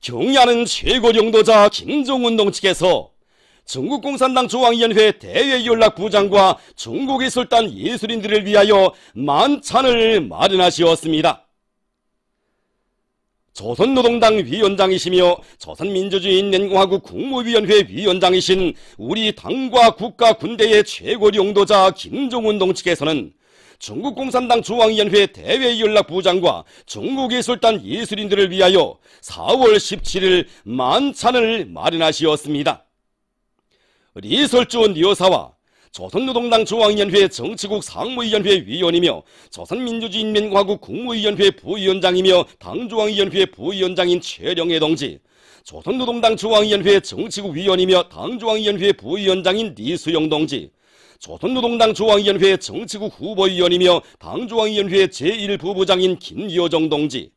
경야는 최고 영도자 김종운동 측에서 중국공산당 중앙위원회 대외연락부장과 중국의 술단 예술인들을 위하여 만찬을 마련하시었습니다. 조선노동당 위원장이시며 조선민주주의인민공화국 국무위원회 위원장이신 우리 당과 국가 군대의 최고 용도자 김종운 동측에서는 중국공산당 중앙위원회 대외연락부장과 중국예술단 예술인들을 위하여 4월 17일 만찬을 마련하시었습니다. 리설주 여사와 조선노동당 중앙위원회 정치국 상무위원회 위원이며 조선민주주의인민과국 국무위원회 부위원장이며 당중앙위원회 부위원장인 최령애 동지 조선노동당 중앙위원회 정치국 위원이며 당중앙위원회 부위원장인 리수영 동지 조선노동당 중앙위원회 정치국 후보위원이며 당중앙위원회 제1부부장인 김여정 동지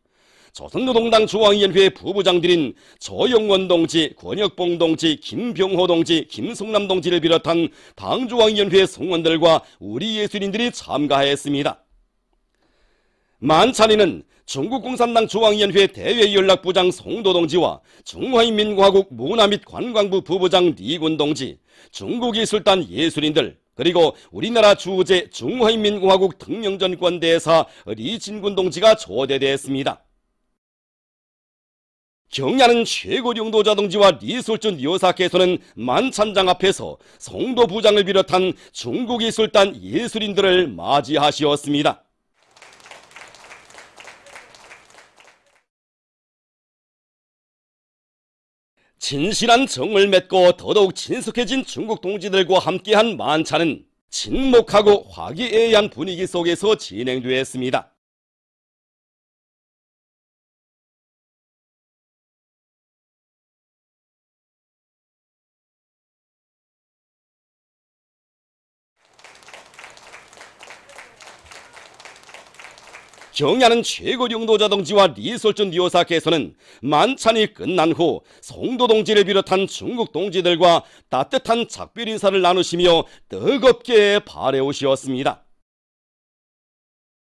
조선노동당 중앙위원회 부부장들인 조영원 동지, 권혁봉 동지, 김병호 동지, 김성남 동지를 비롯한 당중앙위원회 성원들과 우리 예술인들이 참가하였습니다 만찬에는 중국공산당 중앙위원회 대외연락부장 송도동지와 중화인민공화국 문화 및 관광부 부부장 리군동지 중국예술단 예술인들, 그리고 우리나라 주제 중화인민공화국 등명전권 대사 리진군 동지가 초대되었습니다. 경야는 최고령도 자동지와 리술준 여사께서는 만찬장 앞에서 송도 부장을 비롯한 중국 이술단 예술인들을 맞이하시었습니다. 진실한 정을 맺고 더더욱 친숙해진 중국 동지들과 함께한 만찬은 침묵하고 화기애애한 분위기 속에서 진행되었습니다. 경야는 최고령도자 동지와 리솔준 리오사께서는 만찬이 끝난 후 송도 동지를 비롯한 중국 동지들과 따뜻한 작별 인사를 나누시며 뜨겁게 바래오시었습니다.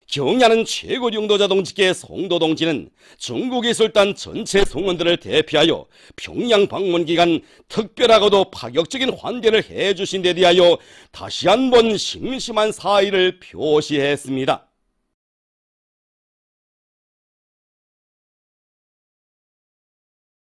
경야는 최고 령도자 동지께 송도 동지는 중국의 술단 전체 송원들을 대표하여 평양 방문 기간 특별하고도 파격적인 환대를 해주신 데 대하여 다시 한번 심심한 사의를 표시했습니다.